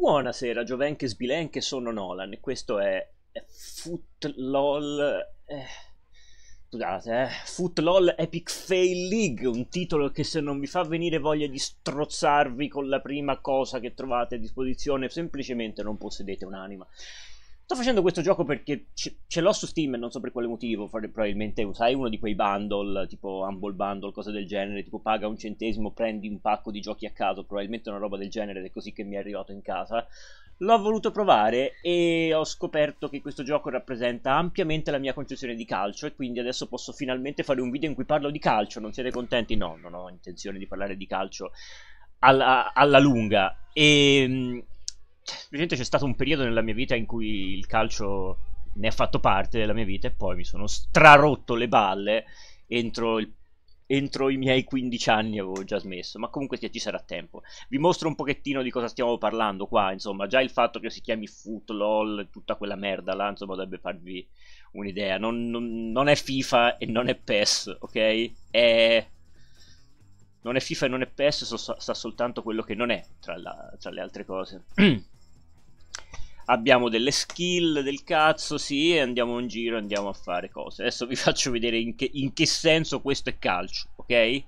Buonasera, Giovenche Sbilenche, sono Nolan. e Questo è, Footlol. Eh, scusate, eh. Footlol Epic Fail League. Un titolo che se non vi fa venire voglia di strozzarvi con la prima cosa che trovate a disposizione, semplicemente non possedete un'anima. Sto facendo questo gioco perché ce, l'ho su Steam e non so per quale motivo. Probabilmente usai uno di quei bundle, tipo Humble Bundle, cose del genere, tipo paga un centesimo, prendi un pacco di giochi a caso, probabilmente una roba del genere ed è così che mi è arrivato in casa. L'ho voluto provare e ho scoperto che questo gioco rappresenta ampiamente la mia concezione di calcio e quindi adesso posso finalmente fare un video in cui parlo di calcio. Non siete contenti? No, non ho intenzione di parlare di calcio alla, alla lunga. E ehm, Ovviamente c'è stato un periodo nella mia vita in cui il calcio ne ha fatto parte della mia vita e poi mi sono strarotto le balle entro il entro i miei 15 anni avevo già smesso, ma comunque ci sarà tempo. Vi mostro un pochettino di cosa stiamo parlando qua, insomma, già il fatto che si chiami Foot, LOL, e tutta quella merda là, insomma, dovrebbe farvi un'idea. Non, non, non è FIFA e non è PES, ok? È... Non è FIFA e non è PES, so, sa soltanto quello che non è, tra, la, tra le altre cose. abbiamo delle skill del cazzo, sì, e andiamo in giro, andiamo a fare cose. Adesso vi faccio vedere in che, in che senso questo è calcio, ok?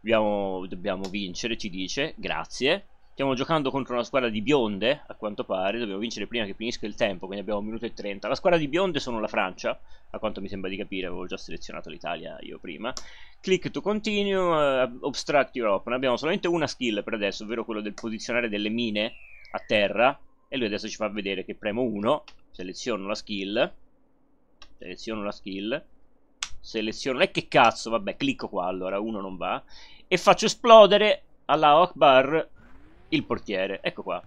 Dobbiamo, dobbiamo vincere, ci dice, grazie. Stiamo giocando contro una squadra di bionde, a quanto pare, dobbiamo vincere prima che finisca il tempo, quindi abbiamo un minuto e trenta. La squadra di bionde sono la Francia, a quanto mi sembra di capire, avevo già selezionato l'Italia io prima. Click to continue, uh, obstruct Europe, ne abbiamo solamente una skill per adesso, ovvero quello del posizionare delle mine a terra, e lui adesso ci fa vedere che premo 1, seleziono la skill, seleziono la skill, seleziono, e eh, che cazzo, vabbè, clicco qua allora, uno non va, e faccio esplodere alla Akbar il portiere, ecco qua,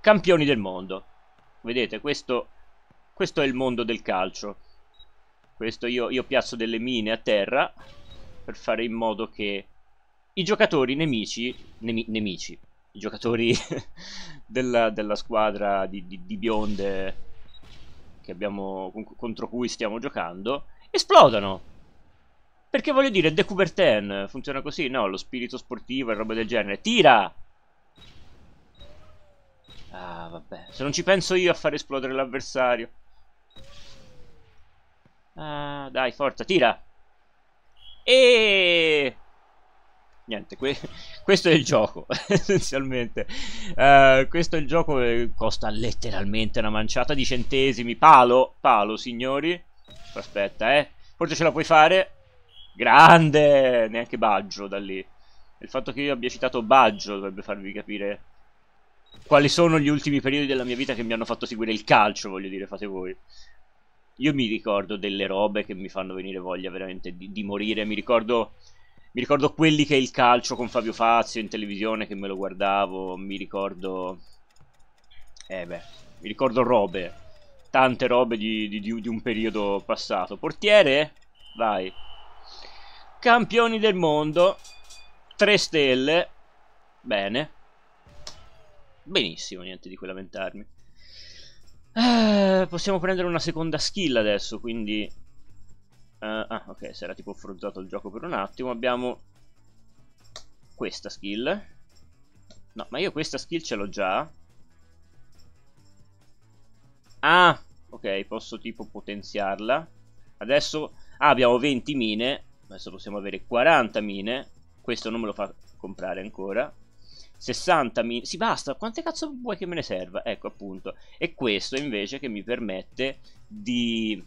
campioni del mondo, vedete, questo, questo è il mondo del calcio, questo io, io piazzo delle mine a terra per fare in modo che i giocatori nemici, nemi, nemici, i giocatori della, della, squadra di, di, di bionde abbiamo, contro cui stiamo giocando esplodono. Perché voglio dire, De Coubertin funziona così, no? Lo spirito sportivo e roba del genere. Tira! Ah, vabbè. Se non ci penso io a far esplodere l'avversario. Ah, dai, forza, tira! Eeeh! niente, que questo è il gioco, essenzialmente. Uh, questo è il gioco che eh, costa letteralmente una manciata di centesimi. Palo, palo, signori. Aspetta, eh. Forse ce la puoi fare. Grande! Neanche Baggio da lì. Il fatto che io abbia citato Baggio dovrebbe farvi capire quali sono gli ultimi periodi della mia vita che mi hanno fatto seguire il calcio, voglio dire, fate voi. Io mi ricordo delle robe che mi fanno venire voglia veramente di, di morire. Mi ricordo mi ricordo quelli che è il calcio con Fabio Fazio in televisione che me lo guardavo, mi ricordo... Eh beh, mi ricordo robe, tante robe di, di, di un periodo passato. Portiere? Vai. Campioni del mondo, 3 stelle, bene. Benissimo, niente di cui lamentarmi. Eh, possiamo prendere una seconda skill adesso, quindi Uh, ah, ok, si era tipo frizzato il gioco per un attimo. Abbiamo questa skill. No, ma io questa skill ce l'ho già. Ah, ok, posso tipo potenziarla. Adesso ah, abbiamo 20 mine, adesso possiamo avere 40 mine. Questo non me lo fa comprare ancora. 60 mine, si sì, basta, quante cazzo vuoi che me ne serva? Ecco appunto. E questo invece che mi permette di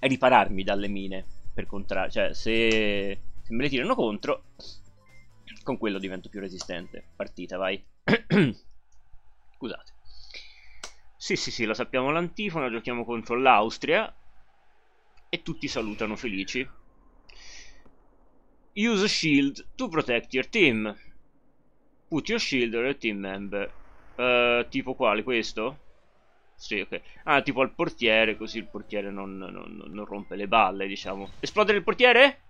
ripararmi dalle mine, per contrario, cioè se, se me le tirano contro, con quello divento più resistente. Partita, vai. Scusate. Sì, sì, sì, lo sappiamo l'antifona, giochiamo contro l'Austria e tutti salutano felici. Use shield to protect your team. Put your shield on your team member. Uh, tipo quale? Questo? Sì, ok. Ah, tipo al portiere, così il portiere non, non, non rompe le balle, diciamo. Esplodere il portiere?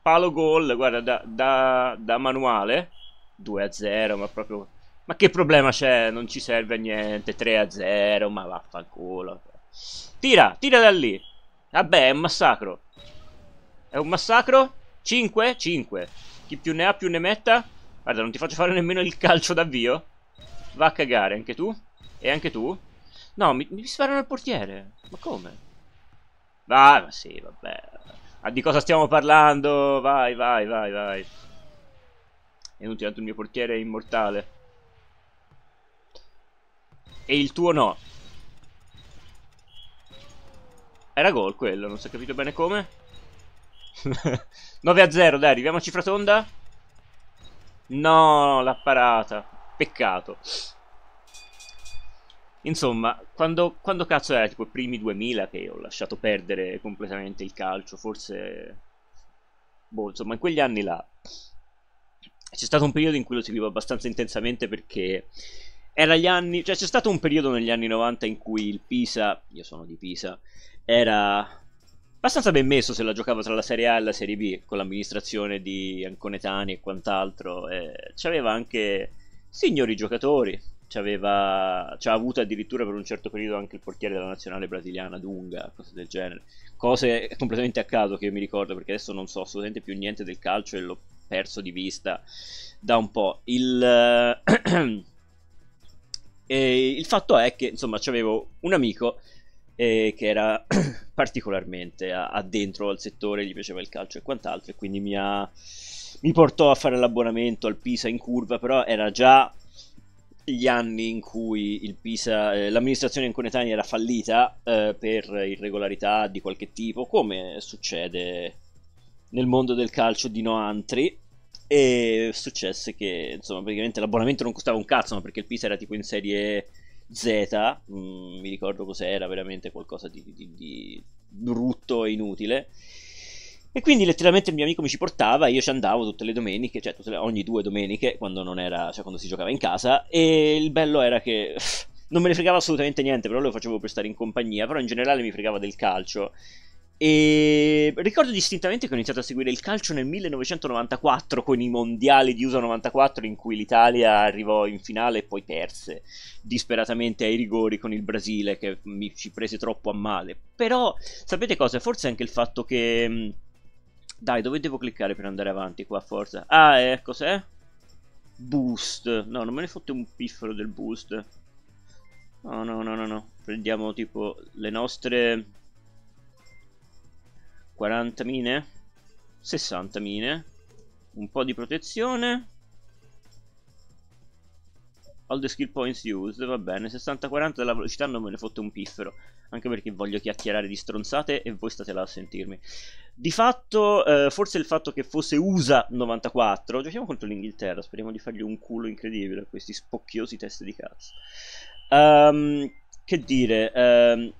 Palo gol, guarda, da, da, da manuale. 2 0, ma proprio... Ma che problema c'è? Non ci serve a niente. 3 0, ma vaffanculo. Tira, tira da lì. Vabbè, è un massacro. È un massacro? 5? 5. Chi più ne ha più ne metta. Guarda, non ti faccio fare nemmeno il calcio d'avvio. Va a cagare, anche tu. E anche tu. No, mi, mi sferrano il portiere. Ma come? Vai, ma sì, vabbè. Ma ah, di cosa stiamo parlando? Vai, vai, vai, vai. È inutile, tanto il mio portiere è immortale. E il tuo no. Era gol quello, non si è capito bene come. 9 a 0, dai, arriviamo a cifra tonda. No, l'ha parata. Peccato. Insomma, quando, quando cazzo era tipo i primi 2000 che ho lasciato perdere completamente il calcio, forse... Boh, insomma, in quegli anni là c'è stato un periodo in cui lo seguivo abbastanza intensamente perché era gli anni, cioè c'è stato un periodo negli anni 90 in cui il Pisa, io sono di Pisa, era abbastanza ben messo se la giocavo tra la Serie A e la Serie B, con l'amministrazione di Anconetani e quant'altro, eh, c'aveva anche signori giocatori, ci aveva avuto addirittura per un certo periodo anche il portiere della nazionale brasiliana Dunga, cose del genere. Cose completamente a caso che io mi ricordo perché adesso non so assolutamente più niente del calcio e l'ho perso di vista da un po'. Il, il fatto è che insomma avevo un amico eh, che era particolarmente addentro al settore, gli piaceva il calcio e quant'altro e quindi mi, ha, mi portò a fare l'abbonamento al Pisa in curva, però era già gli anni in cui il Pisa, eh, l'amministrazione in Conetania era fallita eh, per irregolarità di qualche tipo, come succede nel mondo del calcio di Noantri. E successe che, insomma, praticamente l'abbonamento non costava un cazzo, ma perché il Pisa era tipo in serie Z, mh, mm, mi ricordo cos'era, veramente qualcosa di, di, di brutto e inutile. E quindi letteralmente il mio amico mi ci portava, io ci andavo tutte le domeniche, cioè le, ogni due domeniche, quando, non era, cioè quando si giocava in casa, e il bello era che non me ne fregava assolutamente niente, però lo facevo per stare in compagnia, però in generale mi fregava del calcio. E ricordo distintamente che ho iniziato a seguire il calcio nel 1994 con i mondiali di USA 94 in cui l'Italia arrivò in finale e poi perse disperatamente ai rigori con il Brasile che mi ci prese troppo a male. Però sapete cosa? Forse anche il fatto che dai, dove devo cliccare per andare avanti qua, forza? Ah, eh, ecco, eh, se... Boost. No, non me ne fotte un piffero del boost. No, no, no, no, no. Prendiamo tipo le nostre... 40 mine? 60 mine. Un po' di protezione. All the skill points used, va bene. 60-40 della velocità non me ne fotte un piffero anche perché voglio chiacchierare di stronzate e voi state là a sentirmi. Di fatto, eh, forse il fatto che fosse USA 94, giochiamo contro l'Inghilterra, speriamo di fargli un culo incredibile a questi spocchiosi test di cazzo. Um, che dire, um,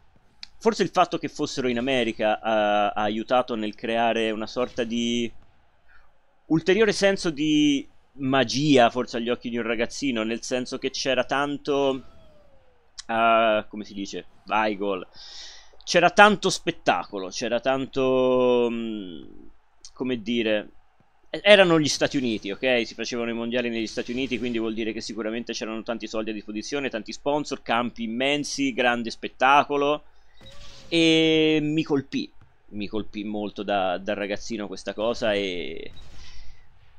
forse il fatto che fossero in America ha, eh, ha aiutato nel creare una sorta di ulteriore senso di magia, forse agli occhi di un ragazzino, nel senso che c'era tanto uh, come si dice, Weigel, c'era tanto spettacolo, c'era tanto, mh, mm, come dire, erano gli Stati Uniti, ok? Si facevano i mondiali negli Stati Uniti, quindi vuol dire che sicuramente c'erano tanti soldi a disposizione, tanti sponsor, campi immensi, grande spettacolo. E mi colpì, mi colpì molto da, da ragazzino questa cosa e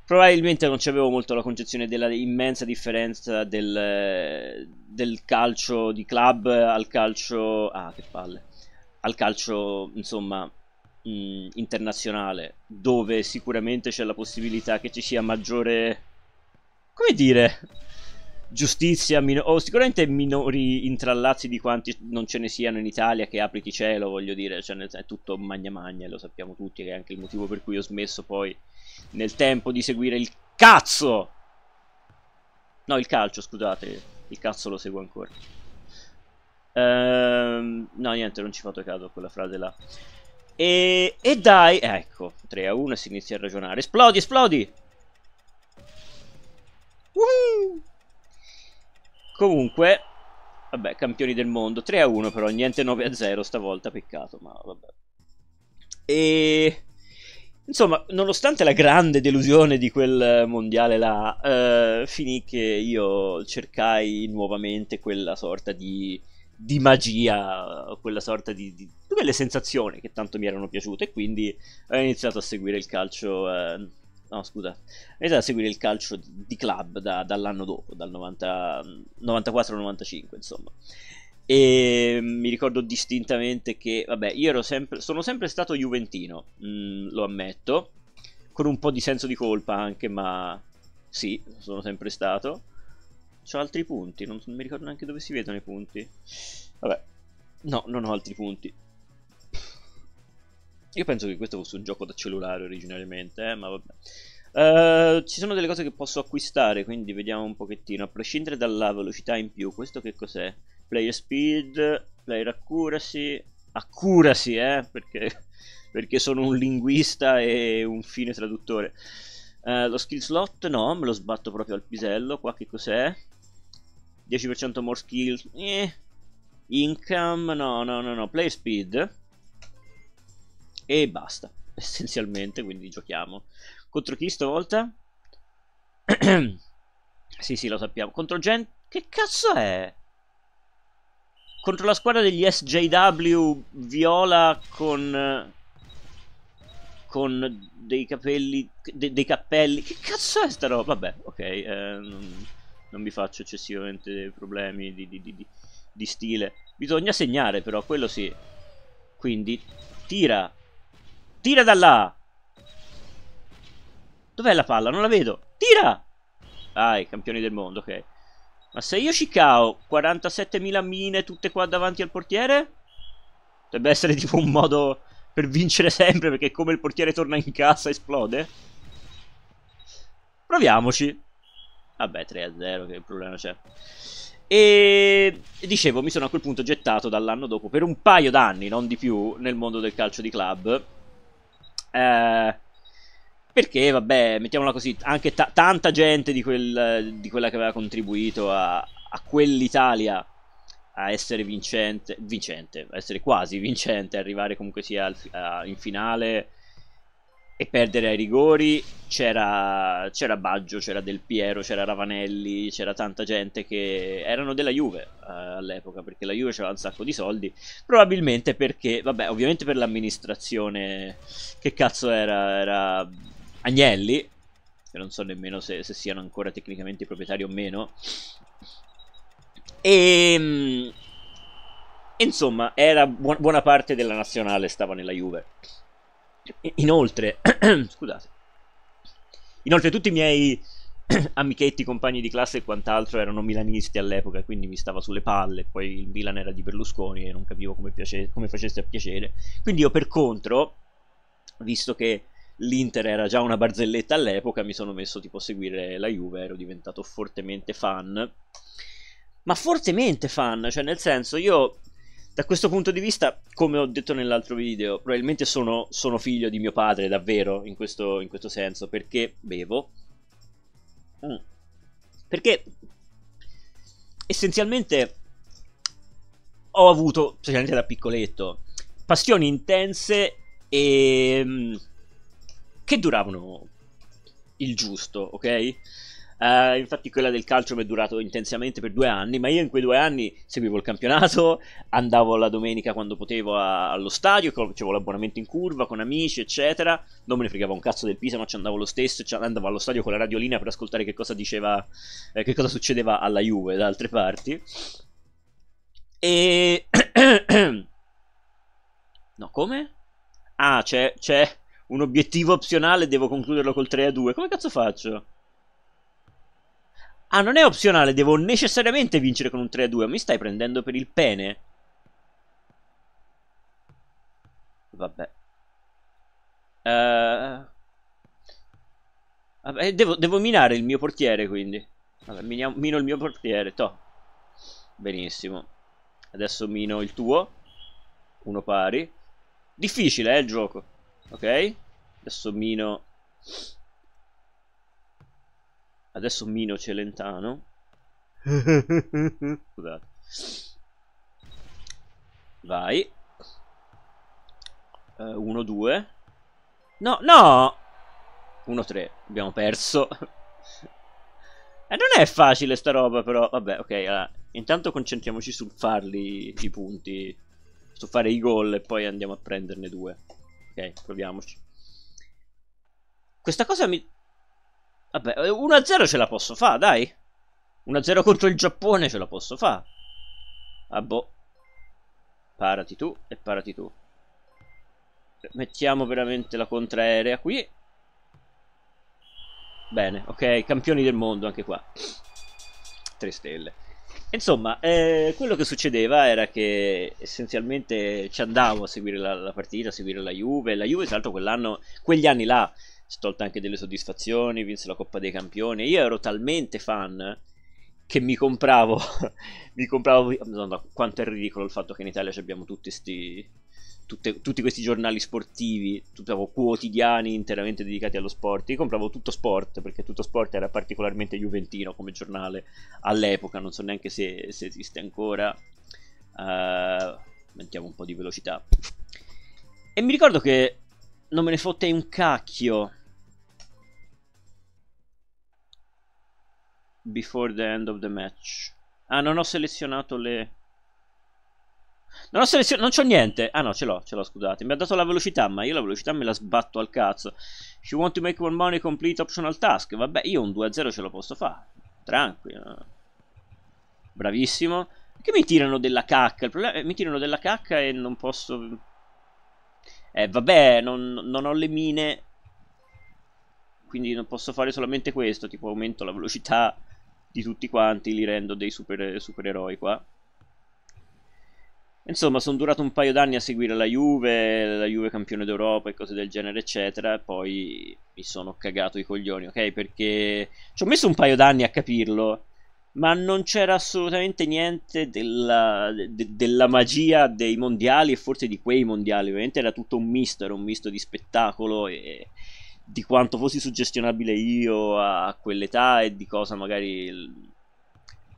probabilmente non c'avevo molto la concezione della immensa differenza del, del, calcio di club al calcio ah che palle al calcio insomma mh, mm, internazionale dove sicuramente c'è la possibilità che ci sia maggiore come dire giustizia min- o sicuramente minori intrallazzi di quanti non ce ne siano in Italia che apriti cielo voglio dire cioè, è tutto magna magna lo sappiamo tutti che è anche il motivo per cui ho smesso poi nel tempo di seguire il cazzo! No, il calcio, scusate, il cazzo lo seguo ancora. Ehm, no, niente, non ci fatto caso a quella frase là. E, e dai, ecco, 3 a 1 e si inizia a ragionare. Esplodi, esplodi! Woohoo! Comunque, vabbè, campioni del mondo, 3 a 1 però, niente 9 a 0 stavolta, peccato, ma vabbè. E... Insomma, nonostante la grande delusione di quel mondiale là, eh, finì che io cercai nuovamente quella sorta di, di magia, quella sorta di, di, di, quelle sensazioni che tanto mi erano piaciute e quindi ho iniziato a seguire il calcio... Eh, no scusa, ho iniziato a seguire il calcio di club da, dall'anno dopo, dal 94-95 insomma e mi ricordo distintamente che, vabbè, io sempre, sono sempre stato juventino, mh, mm, lo ammetto, con un po' di senso di colpa anche, ma sì, sono sempre stato. Ho altri punti, non, non mi ricordo neanche dove si vedono i punti. Vabbè, no, non ho altri punti. Io penso che questo fosse un gioco da cellulare originariamente, eh, ma vabbè. Uh, ci sono delle cose che posso acquistare, quindi vediamo un pochettino. A prescindere dalla velocità in più, questo che cos'è? player speed, player accuracy, accuracy eh, perché, perché sono un linguista e un fine traduttore. Eh, lo skill slot no, me lo sbatto proprio al pisello, qua che cos'è? 10% more skill, eh. income, no, no, no, no, player speed e basta, essenzialmente, quindi giochiamo. Contro chi stavolta? sì, sì, lo sappiamo. Contro gente... Che cazzo è? contro la squadra degli SJW viola con con dei capelli de, dei cappelli che cazzo è sta roba? vabbè ok eh, non, non, mi faccio eccessivamente problemi di, di, di, di stile bisogna segnare però quello sì quindi tira tira da là dov'è la palla? non la vedo tira ah i campioni del mondo ok ma se io ci cao 47.000 mine tutte qua davanti al portiere? Dovrebbe essere tipo un modo per vincere sempre, perché come il portiere torna in casa esplode. Proviamoci. Vabbè, 3-0, che problema c'è. E dicevo, mi sono a quel punto gettato dall'anno dopo per un paio d'anni, non di più, nel mondo del calcio di club. Eh, perché, vabbè, mettiamola così, anche t- tanta gente di, quel, di, quella che aveva contribuito a, a quell'Italia a essere vincente, vincente, a essere quasi vincente, arrivare comunque sia al, a, in finale e perdere ai rigori, c'era, c'era, Baggio, c'era Del Piero, c'era Ravanelli, c'era tanta gente che erano della Juve eh, all'epoca, perché la Juve aveva un sacco di soldi, probabilmente perché, vabbè, ovviamente per l'amministrazione, che cazzo era, era Agnelli, che non so nemmeno se, se siano ancora tecnicamente proprietari o meno. E, ehm, insomma, era bu buona parte della nazionale stava nella Juve. Inoltre, scusate, inoltre tutti i miei amichetti, compagni di classe e quant'altro erano milanisti all'epoca, quindi mi stava sulle palle. Poi il Milan era di Berlusconi e non capivo come, piace, come facesse a piacere. Quindi io per contro, visto che l'Inter era già una barzelletta all'epoca, mi sono messo tipo a seguire la Juve, ero diventato fortemente fan. Ma fortemente fan, cioè nel senso io da questo punto di vista, come ho detto nell'altro video, probabilmente sono, sono figlio di mio padre davvero in questo, in questo senso, perché bevo. Mm. Perché essenzialmente ho avuto, specialmente da piccoletto, passioni intense e mm, che duravano il giusto, ok? Uh, infatti quella del calcio mi è durata intensamente per due anni, ma io in quei due anni seguivo il campionato, andavo la domenica quando potevo a, allo stadio, facevo l'abbonamento in curva con amici, eccetera. Non me ne fregavo un cazzo del Pisa, ma ci andavo lo stesso, andavo allo stadio con la radiolina per ascoltare che cosa diceva, eh, che cosa succedeva alla Juve da altre parti. E... no, come? Ah, c'è, c'è un obiettivo opzionale devo concluderlo col 3 a 2. Come cazzo faccio? Ah, non è opzionale, devo necessariamente vincere con un 3 a 2. Mi stai prendendo per il pene? Vabbè. Uh... Vabbè, devo, devo, minare il mio portiere, quindi. Vabbè, miniamo, mino il mio portiere, to. Benissimo. Adesso mino il tuo. Uno pari. Difficile, eh, il gioco. Ok? Adesso mino... Adesso mino Celentano. Scusate. Vai. 1, uh, 2. No, no! 1, 3. Abbiamo perso. eh, non è facile sta roba, però. Vabbè, ok. Allora, intanto concentriamoci sul farli i punti. Su fare i gol e poi andiamo a prenderne due. Ok, proviamoci. Questa cosa mi... Vabbè, 1-0 ce la posso fare, dai. 1-0 contro il Giappone ce la posso fare. Ah, boh. Parati tu e parati tu. Mettiamo veramente la contraerea qui. Bene, ok, campioni del mondo anche qua. 3 stelle. Insomma, eh, quello che succedeva era che essenzialmente ci andavo a seguire la, la partita, a seguire la Juve. La Juve, tra l'altro, quegli anni là, si è tolta anche delle soddisfazioni, vinse la Coppa dei Campioni. Io ero talmente fan che mi compravo, mi compravo, madonna, quanto è ridicolo il fatto che in Italia ci abbiamo tutti questi tutte, tutti questi giornali sportivi, tutto, diciamo, quotidiani interamente dedicati allo sport. Io compravo tutto sport perché tutto sport era particolarmente juventino come giornale all'epoca, non so neanche se, se esiste ancora. Uh, mettiamo un po' di velocità. E mi ricordo che non me ne fottei un cacchio. Before the end of the match. Ah, non ho selezionato le non ho selezionato, non c'ho niente. Ah no, ce l'ho, ce l'ho, scusate. Mi ha dato la velocità, ma io la velocità me la sbatto al cazzo. If you want to make more money, complete optional task. Vabbè, io un 2-0 ce lo posso fare. Tranquillo. Bravissimo. Perché mi tirano della cacca? Il problema è eh, che mi tirano della cacca e non posso... Eh, vabbè, non, non ho le mine. Quindi non posso fare solamente questo. Tipo, aumento la velocità di tutti quanti. Li rendo dei super, supereroi qua. Insomma, sono durato un paio d'anni a seguire la Juve, la Juve campione d'Europa e cose del genere, eccetera. Poi mi sono cagato i coglioni, ok? Perché ci ho messo un paio d'anni a capirlo, ma non c'era assolutamente niente della, de, della magia dei mondiali e forse di quei mondiali. Ovviamente era tutto un misto, era un misto di spettacolo e di quanto fossi suggestionabile io a quell'età e di cosa magari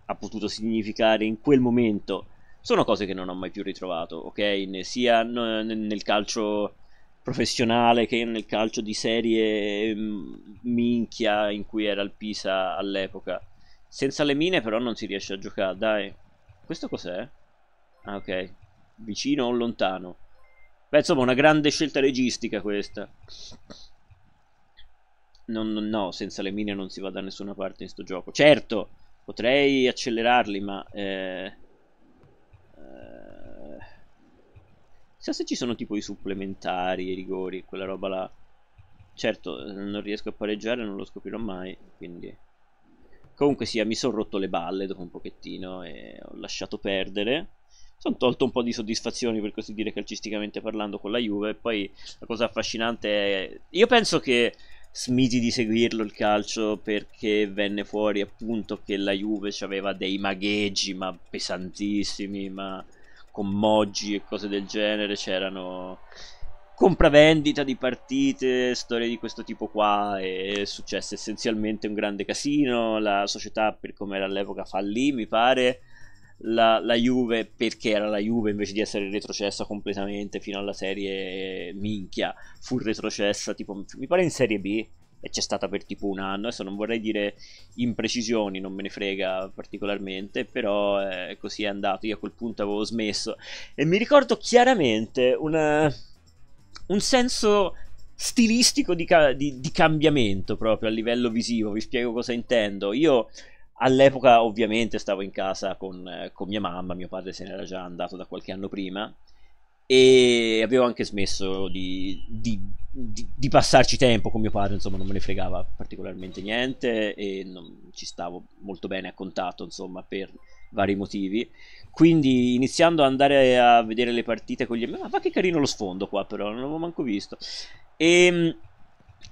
ha potuto significare in quel momento sono cose che non ho mai più ritrovato, ok? Sia nel calcio professionale che nel calcio di serie mm, minchia in cui era il Pisa all'epoca. Senza le mine però non si riesce a giocare, dai. Questo cos'è? Ah, ok. Vicino o lontano? Beh, insomma, una grande scelta registica questa. Non, no, senza le mine non si va da nessuna parte in sto gioco. Certo, potrei accelerarli, ma... Eh Chissà se ci sono tipo i supplementari, i rigori, quella roba là. Certo, eh, non riesco a pareggiare, non lo scoprirò mai, quindi... Comunque sia, mi sono rotto le balle dopo un pochettino e ho lasciato perdere. Sono tolto un po' di soddisfazioni, per così dire, calcisticamente parlando con la Juve. Poi la cosa affascinante è... Io penso che smisi di seguirlo il calcio perché venne fuori appunto che la Juve aveva dei magheggi, ma pesantissimi, ma con Moggi e cose del genere, c'erano compravendita di partite, storie di questo tipo qua, è successo essenzialmente un grande casino, la società per come era all'epoca fallì, mi pare, la, la, Juve perché era la Juve invece di essere retrocessa completamente fino alla serie minchia, fu retrocessa tipo, mi pare in Serie B, e c'è stata per tipo un anno. Adesso non vorrei dire imprecisioni, non me ne frega particolarmente, però eh, così è andato. Io a quel punto avevo smesso e mi ricordo chiaramente una, un senso stilistico di, ca- di, di cambiamento proprio a livello visivo. Vi spiego cosa intendo. Io. All'epoca ovviamente stavo in casa con, eh, con mia mamma, mio padre se n'era già andato da qualche anno prima e avevo anche smesso di, di, di, di, passarci tempo con mio padre, insomma non me ne fregava particolarmente niente e non ci stavo molto bene a contatto, insomma, per vari motivi. Quindi iniziando ad andare a vedere le partite con gli amici, ah, ma che carino lo sfondo qua però, non l'avevo manco visto. E ehm,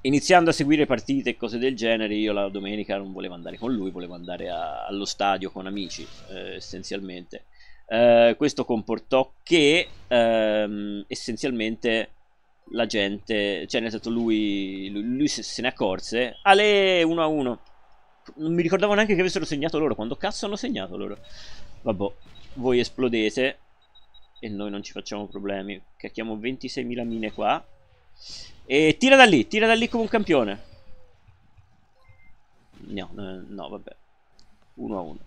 iniziando a seguire partite e cose del genere, io la domenica non volevo andare con lui, volevo andare a, allo stadio con amici, eh, essenzialmente. Eh, questo comportò che um, essenzialmente la gente, cioè nel senso lui, lui, lui se, se, ne accorse, ale 1 a 1. Non mi ricordavo neanche che avessero segnato loro, quando cazzo hanno segnato loro? Vabbè, voi esplodete e noi non ci facciamo problemi. Cacchiamo 26.000 mine qua. E tira da lì, tira da lì come un campione. No, no, eh, no vabbè. 1 a 1.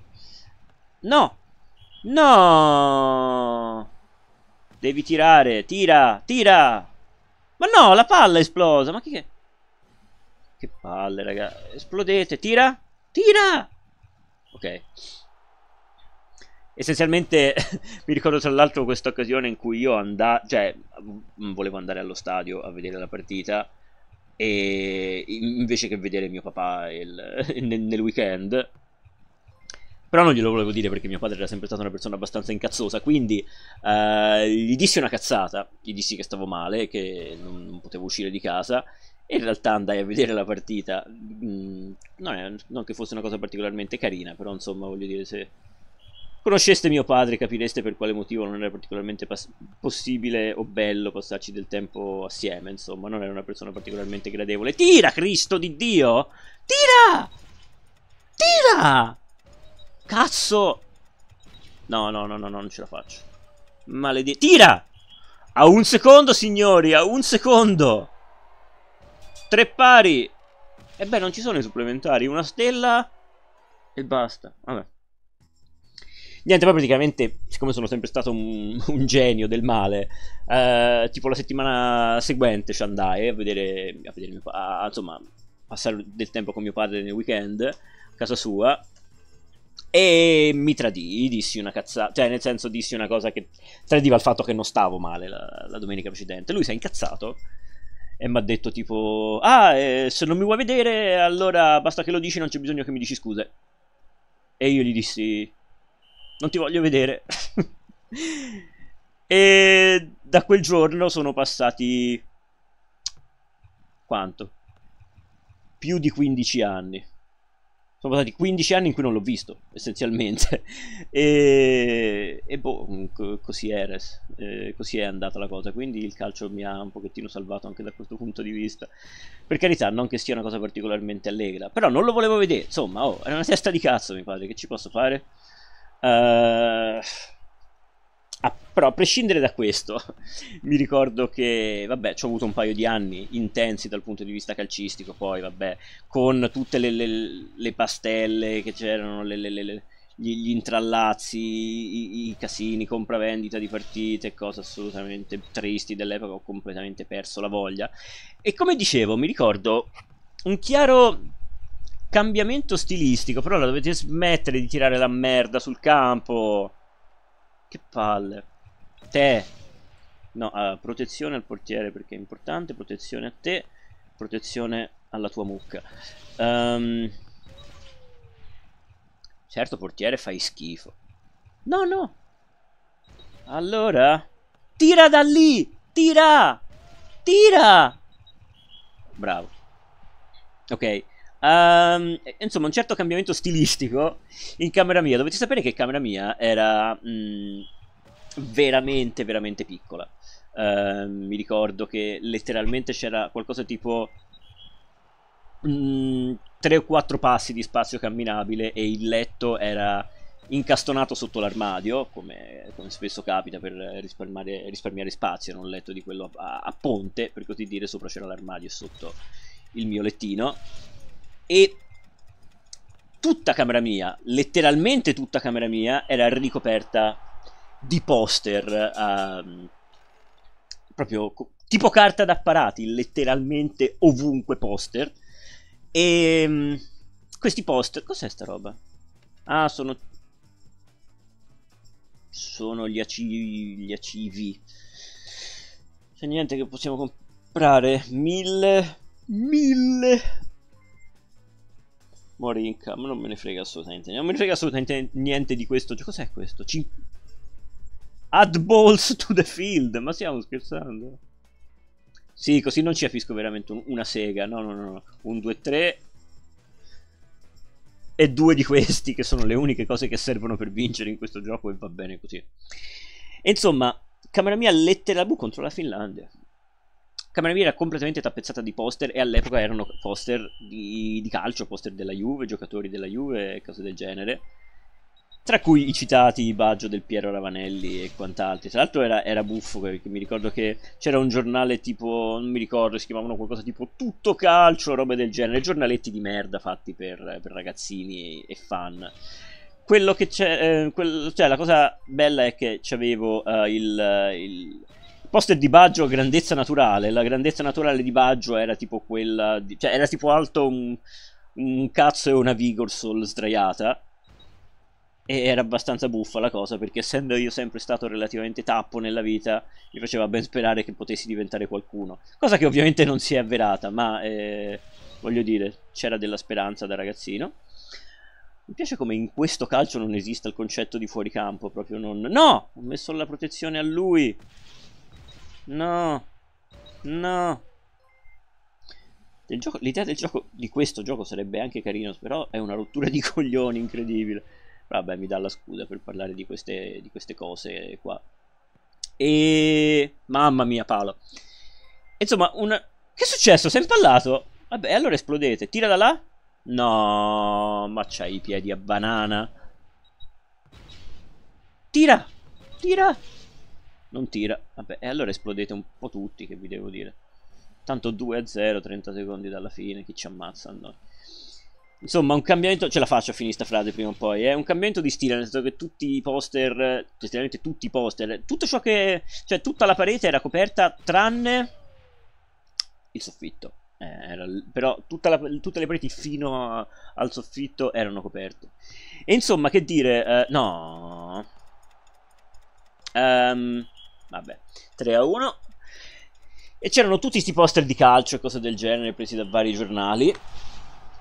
No, No! Devi tirare, tira, tira! Ma no, la palla è esplosa, ma che... Che palle, raga. Esplodete, tira, tira! Ok. Essenzialmente mi ricordo tra l'altro questa occasione in cui io andavo, cioè mm, volevo andare allo stadio a vedere la partita e invece che vedere mio papà il, nel, nel weekend però non glielo volevo dire perché mio padre era sempre stato una persona abbastanza incazzosa, quindi eh, gli dissi una cazzata, gli dissi che stavo male, che non, non potevo uscire di casa, e in realtà andai a vedere la partita, mm, non, è, non che fosse una cosa particolarmente carina, però insomma voglio dire se conosceste mio padre capireste per quale motivo non era particolarmente pass- possibile o bello passarci del tempo assieme, insomma non era una persona particolarmente gradevole. Tira Cristo di Dio! Tira! Tira! Cazzo! No, no, no, no, no non ce la faccio. Maledetto. Tira! A un secondo, signori, a un secondo! Tre pari! E beh, non ci sono i supplementari. Una stella e basta. Vabbè. Niente, poi praticamente, siccome sono sempre stato un, un genio del male, eh, tipo la settimana seguente ci andai a vedere, a vedere mio, a, insomma, passare del tempo con mio padre nel weekend, a casa sua, e mi tradì, dissi una cazzata, cioè nel senso dissi una cosa che tradiva il fatto che non stavo male la, la domenica precedente. Lui si è incazzato e mi ha detto tipo, ah, eh, se non mi vuoi vedere allora basta che lo dici, non c'è bisogno che mi dici scuse. E io gli dissi, non ti voglio vedere. e da quel giorno sono passati... quanto? Più di 15 anni sono passati 15 anni in cui non l'ho visto, essenzialmente. e, e boh, così, era, eh, così è andata la cosa. Quindi il calcio mi ha un pochettino salvato anche da questo punto di vista. Per carità, non che sia una cosa particolarmente allegra, però non lo volevo vedere. Insomma, oh, era una testa di cazzo, mi pare. Che ci posso fare? Ehm. Uh Ah, però a prescindere da questo, mi ricordo che, vabbè, ci ho avuto un paio di anni intensi dal punto di vista calcistico, poi, vabbè, con tutte le, le, le pastelle che c'erano, le, gli, intrallazzi, i, i casini, compravendita di partite, cose assolutamente tristi dell'epoca, ho completamente perso la voglia. E come dicevo, mi ricordo un chiaro cambiamento stilistico, però la dovete smettere di tirare la merda sul campo che palle. Te. No, uh, protezione al portiere perché è importante, protezione a te, protezione alla tua mucca. Um, certo, portiere fai schifo. No, no. Allora. Tira da lì! Tira! Tira! Bravo. Ok, Um, insomma, un certo cambiamento stilistico in camera mia. Dovete sapere che camera mia era mh, mm, veramente, veramente piccola. Uh, mi ricordo che letteralmente c'era qualcosa tipo 3 mm, o 4 passi di spazio camminabile e il letto era incastonato sotto l'armadio, come, come spesso capita per risparmiare, risparmiare, spazio, era un letto di quello a, a ponte, per così dire, sopra c'era l'armadio e sotto il mio lettino e tutta camera mia, letteralmente tutta camera mia, era ricoperta di poster, um, proprio tipo carta d'apparati, letteralmente ovunque poster. E um, questi poster, cos'è sta roba? Ah, sono... Sono gli, acivi, gli acivi. C'è niente che possiamo comprare. Mille... Mille More income, non me ne frega assolutamente Non me ne frega assolutamente niente di questo Cos'è questo? Cin... Add balls to the field Ma stiamo scherzando? Sì, così non ci affisco veramente un, una sega No, no, no, no. Un, due, tre E due di questi Che sono le uniche cose che servono per vincere in questo gioco E va bene così Insomma, camera mia lettera V contro la Finlandia camera mia era completamente tappezzata di poster e all'epoca erano poster di, di calcio, poster della Juve, giocatori della Juve, cose del genere tra cui i citati Baggio del Piero Ravanelli e quant'altro. Tra l'altro era, era buffo, perché mi ricordo che c'era un giornale tipo, non mi ricordo, si chiamavano qualcosa tipo Tutto Calcio, robe del genere, giornaletti di merda fatti per, per ragazzini e, fan. Quello che c'è, eh, quel, cioè la cosa bella è che c'avevo eh, il, il Posto è di Baggio grandezza naturale. La grandezza naturale di Baggio era tipo quella. Di... cioè, era tipo alto un, un cazzo e una Vigor Soul sdraiata. E era abbastanza buffa la cosa perché, essendo io sempre stato relativamente tappo nella vita, mi faceva ben sperare che potessi diventare qualcuno. Cosa che ovviamente non si è avverata, ma eh, voglio dire, c'era della speranza da ragazzino. Mi piace come in questo calcio non esista il concetto di fuoricampo, proprio non... No! Ho messo la protezione a lui! No. No. l'idea del gioco, di questo gioco sarebbe anche carino, però è una rottura di coglioni incredibile. Vabbè, mi dà la scusa per parlare di queste, di queste cose qua. E... Mamma mia, palo. Insomma, una... Che è successo? Sei impallato? Vabbè, allora esplodete. Tira da là? No, ma c'hai i piedi a banana. Tira! Tira! non tira. Vabbè, e allora esplodete un po' tutti, che vi devo dire. Tanto 2 a 0, 30 secondi dalla fine, chi ci ammazza a noi. Insomma, un cambiamento, ce la faccio a finire questa frase prima o poi, è eh? un cambiamento di stile, nel senso che tutti i poster, tecnicamente tutti i poster, tutto ciò che, cioè tutta la parete era coperta tranne il soffitto. Eh, era, però la, tutte le pareti fino a, al soffitto erano coperte. E insomma, che dire, eh, no... Um, Vabbè, 3 a 1. E c'erano tutti questi poster di calcio e cose del genere presi da vari giornali.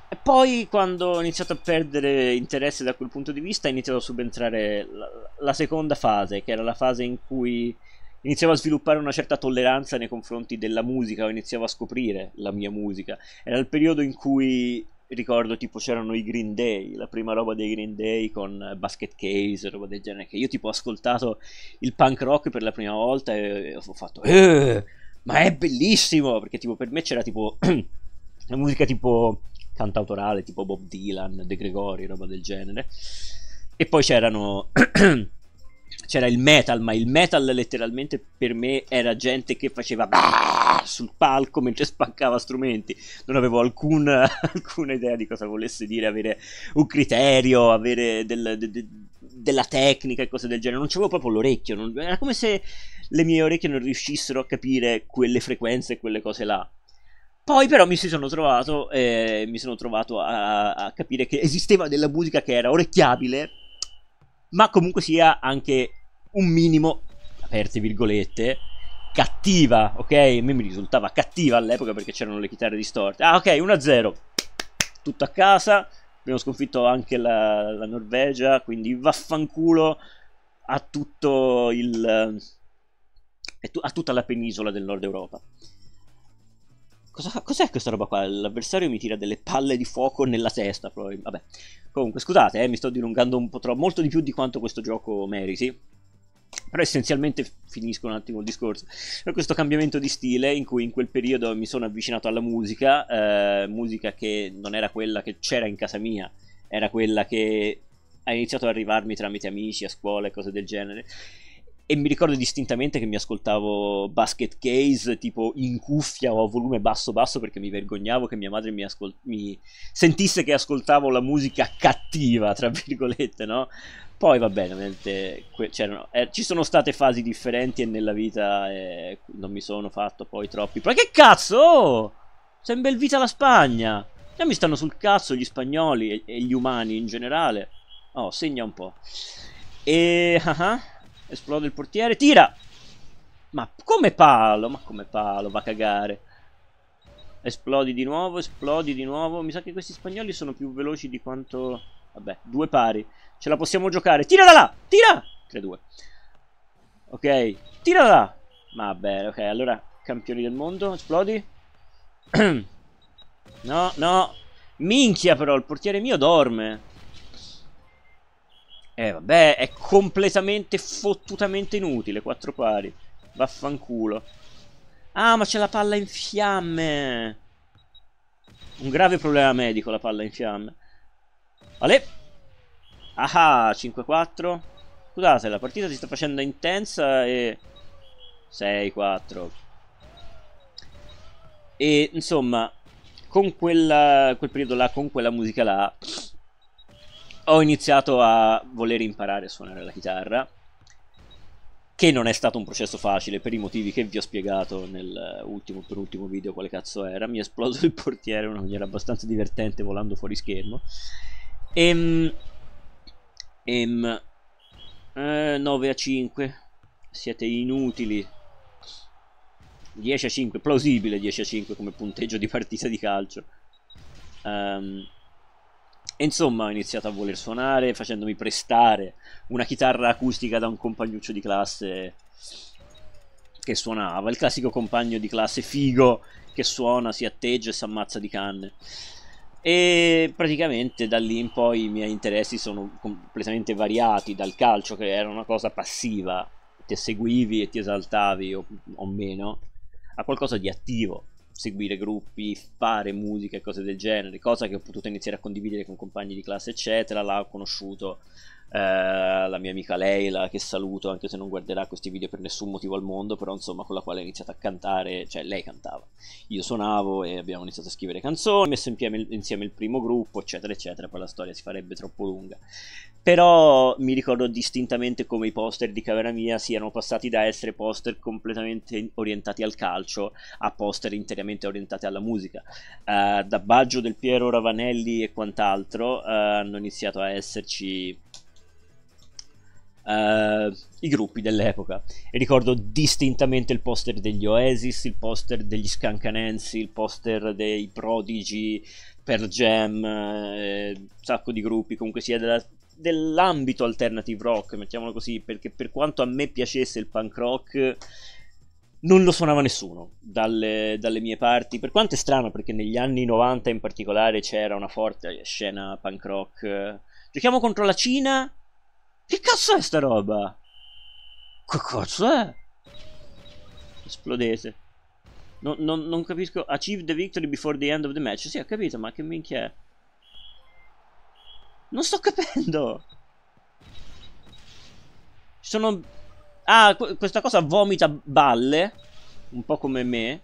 E poi, quando ho iniziato a perdere interesse da quel punto di vista, è iniziato a subentrare la, la seconda fase, che era la fase in cui iniziavo a sviluppare una certa tolleranza nei confronti della musica, o iniziavo a scoprire la mia musica. Era il periodo in cui ricordo tipo c'erano i Green Day, la prima roba dei Green Day con eh, Basket Case, roba del genere, che io tipo ho ascoltato il punk rock per la prima volta e ho fatto eh, ma è bellissimo, perché tipo per me c'era tipo la musica tipo cantautorale, tipo Bob Dylan, De Gregori, roba del genere. E poi c'erano c'era il metal, ma il metal letteralmente per me era gente che faceva sul palco mentre spaccava strumenti. Non avevo alcun, alcuna idea di cosa volesse dire avere un criterio, avere del, de, de, della tecnica e cose del genere. Non c'avevo proprio l'orecchio, non, era come se le mie orecchie non riuscissero a capire quelle frequenze e quelle cose là. Poi però mi si sono trovato, eh, mi sono trovato a, a, capire che esisteva della musica che era orecchiabile, ma comunque sia anche un minimo, aperte virgolette, cattiva, ok? A me mi risultava cattiva all'epoca perché c'erano le chitarre distorte. Ah, ok, 1-0, tutto a casa, abbiamo sconfitto anche la, la Norvegia, quindi vaffanculo a tutto il... Eh, a tutta la penisola del nord Europa cos'è questa roba qua? L'avversario mi tira delle palle di fuoco nella testa. Vabbè. Comunque, scusate, eh, mi sto dilungando un po' troppo, molto di più di quanto questo gioco meriti. Però essenzialmente finisco un attimo il discorso. per questo cambiamento di stile in cui in quel periodo mi sono avvicinato alla musica, eh, musica che non era quella che c'era in casa mia, era quella che ha iniziato ad arrivarmi tramite amici, a scuola e cose del genere e mi ricordo distintamente che mi ascoltavo basket case tipo in cuffia o a volume basso basso perché mi vergognavo che mia madre mi, ascol- mi sentisse che ascoltavo la musica cattiva, tra virgolette, no? Poi va bene, ovviamente eh, ci sono state fasi differenti e nella vita eh, non mi sono fatto poi troppi. Ma che cazzo? C'è in bel vita la Spagna! Già mi stanno sul cazzo gli spagnoli e, e gli umani in generale. Oh, segna un po'. E... Uh-huh. Esplode il portiere, tira! Ma come palo? Ma come palo? Va a cagare. Esplodi di nuovo, esplodi di nuovo. Mi sa che questi spagnoli sono più veloci di quanto... Vabbè, due pari. Ce la possiamo giocare. Tira da là! Tira! 3-2. Ok, tira da là! Vabbè, ok, allora campioni del mondo, esplodi. no, no. Minchia però, il portiere mio dorme. Eh vabbè, è completamente fottutamente inutile, quattro pari. Vaffanculo. Ah, ma c'è la palla in fiamme! Un grave problema medico la palla in fiamme. Vale! Ah, 5-4. Scusate, la partita si sta facendo intensa e... 6-4. E, insomma, con quella, quel periodo là, con quella musica là ho iniziato a voler imparare a suonare la chitarra, che non è stato un processo facile per i motivi che vi ho spiegato nel ultimo, penultimo video quale cazzo era. Mi è esploso il portiere in una maniera abbastanza divertente volando fuori schermo. Ehm... Ehm... Eh, 9 a 5. Siete inutili. 10 a 5, plausibile 10 a 5 come punteggio di partita di calcio. Um, e insomma ho iniziato a voler suonare facendomi prestare una chitarra acustica da un compagnuccio di classe che suonava, il classico compagno di classe figo che suona, si atteggia e si ammazza di canne. E praticamente da lì in poi i miei interessi sono completamente variati dal calcio, che era una cosa passiva, ti seguivi e ti esaltavi o, o meno, a qualcosa di attivo seguire gruppi, fare musica e cose del genere, cosa che ho potuto iniziare a condividere con compagni di classe, eccetera. Là conosciuto eh, la mia amica Leila che saluto anche se non guarderà questi video per nessun motivo al mondo però insomma con la quale ho iniziato a cantare cioè lei cantava io suonavo e abbiamo iniziato a scrivere canzoni messo insieme, il primo gruppo eccetera eccetera poi la storia si farebbe troppo lunga però mi ricordo distintamente come i poster di Cavera Mia siano passati da essere poster completamente orientati al calcio a poster interamente orientati alla musica uh, da Baggio del Piero Ravanelli e quant'altro uh, hanno iniziato a esserci uh, i gruppi dell'epoca. E ricordo distintamente il poster degli Oasis, il poster degli Scancanensi, il poster dei Prodigy, Per Jam, eh, un sacco di gruppi, comunque sia della, dell'ambito alternative rock, mettiamolo così, perché per quanto a me piacesse il punk rock non lo suonava nessuno dalle, dalle, mie parti, per quanto è strano perché negli anni 90 in particolare c'era una forte scena punk rock. Giochiamo contro la Cina che cazzo è sta roba? Che cazzo è? Esplodete. Non, non, non, capisco. Achieve the victory before the end of the match. Sì, ho capito, ma che minchia è? Non sto capendo. Ci sono... Ah, qu questa cosa vomita balle. Un po' come me.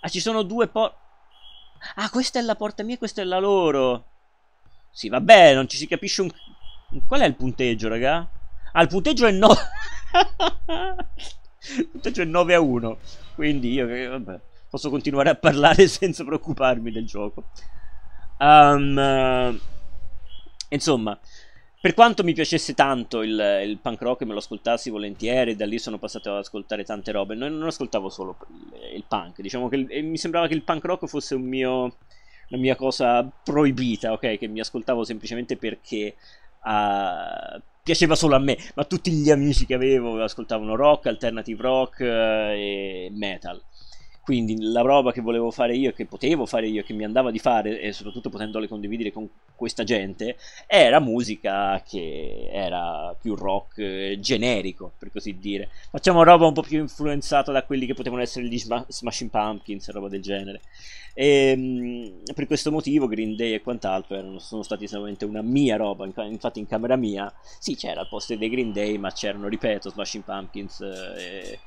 Ah, ci sono due porte... Ah, questa è la porta mia e questa è la loro. Sì, vabbè, non ci si capisce un Qual è il punteggio, raga? Ah, il punteggio è 9. il punteggio è 9 a 1. Quindi io, eh, vabbè, posso continuare a parlare senza preoccuparmi del gioco. Um, insomma, per quanto mi piacesse tanto il, il punk rock e me lo ascoltassi volentieri, da lì sono passato ad ascoltare tante robe, non, non ascoltavo solo il, il punk, diciamo che il, eh, mi sembrava che il punk rock fosse un mio, una mia cosa proibita, ok? Che mi ascoltavo semplicemente perché uh, piaceva solo a me, ma a tutti gli amici che avevo ascoltavano rock, alternative rock uh, e metal. Quindi la roba che volevo fare io, che potevo fare io, che mi andava di fare, e soprattutto potendole condividere con questa gente, era musica che era più rock eh, generico, per così dire. Facciamo roba un po' più influenzata da quelli che potevano essere gli Smashing Pumpkins, roba del genere. E ehm, per questo motivo Green Day e quant'altro erano, sono stati solamente una mia roba. Infatti, in camera mia, sì, c'era il posto dei Green Day, ma c'erano, ripeto, Smashing Pumpkins. E eh,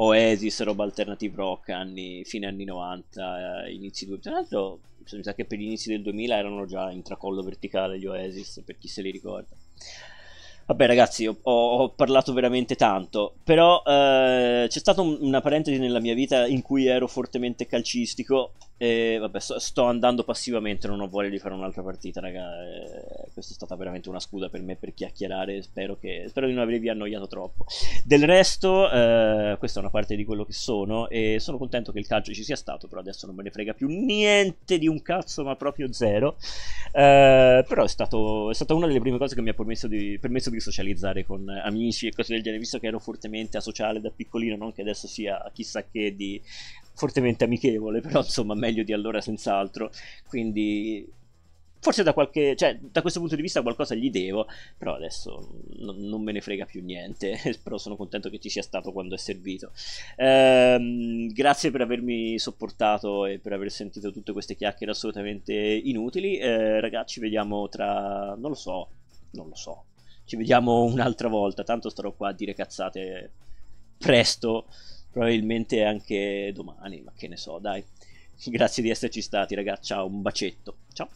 Oasis, roba alternative rock, anni, fine anni 90, eh, inizi 2000. Tra l'altro, mi sa che per gli inizi del 2000 erano già in tracollo verticale gli Oasis, per chi se li ricorda. Vabbè ragazzi, ho, ho parlato veramente tanto, però eh, c'è stata un, una parentesi nella mia vita in cui ero fortemente calcistico e vabbè, sto, sto, andando passivamente, non ho voglia di fare un'altra partita, raga. Eh, questa è stata veramente una scusa per me per chiacchierare. Spero, che, spero di non avervi annoiato troppo. Del resto, eh, questa è una parte di quello che sono. E sono contento che il calcio ci sia stato. Però adesso non me ne frega più niente di un cazzo, ma proprio zero. Eh, però è, stato, è, stata una delle prime cose che mi ha permesso di, permesso di, socializzare con amici e cose del genere, visto che ero fortemente asociale da piccolino. Non che adesso sia chissà che di fortemente amichevole, però insomma meglio di allora senz'altro, quindi forse da qualche, cioè da questo punto di vista qualcosa gli devo, però adesso n- non me ne frega più niente, però sono contento che ci sia stato quando è servito. Ehm, grazie per avermi sopportato e per aver sentito tutte queste chiacchiere assolutamente inutili, ehm, ragazzi ci vediamo tra, non lo so, non lo so, ci vediamo un'altra volta, tanto starò qua a dire cazzate presto probabilmente anche domani, ma che ne so, dai. Grazie di esserci stati, ragazzi. Ciao, un bacetto. Ciao.